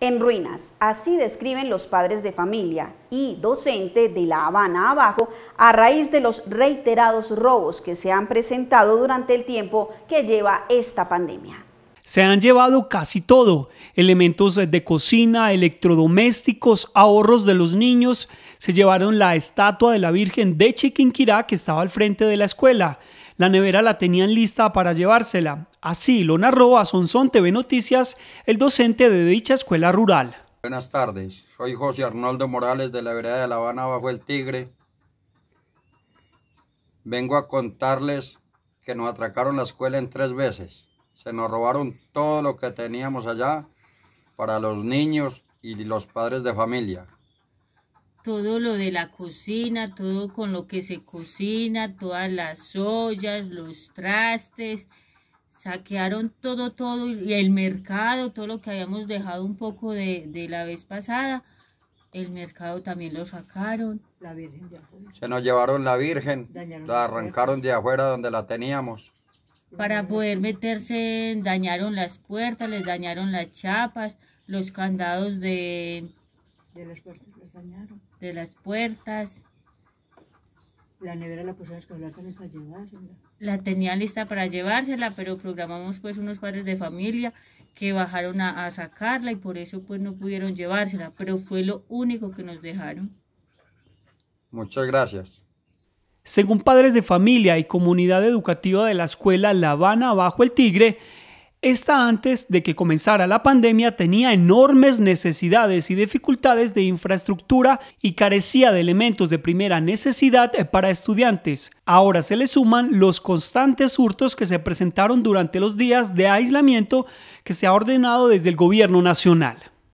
en ruinas. Así describen los padres de familia y docente de La Habana Abajo a raíz de los reiterados robos que se han presentado durante el tiempo que lleva esta pandemia. Se han llevado casi todo, elementos de cocina, electrodomésticos, ahorros de los niños, se llevaron la estatua de la Virgen de Chiquinquirá que estaba al frente de la escuela. La nevera la tenían lista para llevársela. Así lo narró a Sonsón TV Noticias el docente de dicha escuela rural. Buenas tardes, soy José Arnoldo Morales de la vereda de La Habana bajo el Tigre. Vengo a contarles que nos atracaron la escuela en tres veces. Se nos robaron todo lo que teníamos allá para los niños y los padres de familia todo lo de la cocina, todo con lo que se cocina, todas las ollas, los trastes, saquearon todo, todo, y el mercado, todo lo que habíamos dejado un poco de, la vez pasada, el mercado también lo sacaron. La Virgen de Se nos llevaron la Virgen, la arrancaron de afuera donde la teníamos. Para poder meterse, dañaron las puertas, les dañaron las chapas, los candados de, de las puertas De las puertas. La nevera la pusieron a para llevársela. La tenían lista para llevársela, pero programamos pues unos padres de familia que bajaron a, a, sacarla y por eso pues no pudieron llevársela, pero fue lo único que nos dejaron. Muchas gracias. Según padres de familia y comunidad educativa de la escuela La Habana Bajo el Tigre, esta antes de que comenzara la pandemia tenía enormes necesidades y dificultades de infraestructura y carecía de elementos de primera necesidad eh, para estudiantes. Ahora se le suman los constantes hurtos que se presentaron durante los días de aislamiento que se ha ordenado desde el gobierno nacional.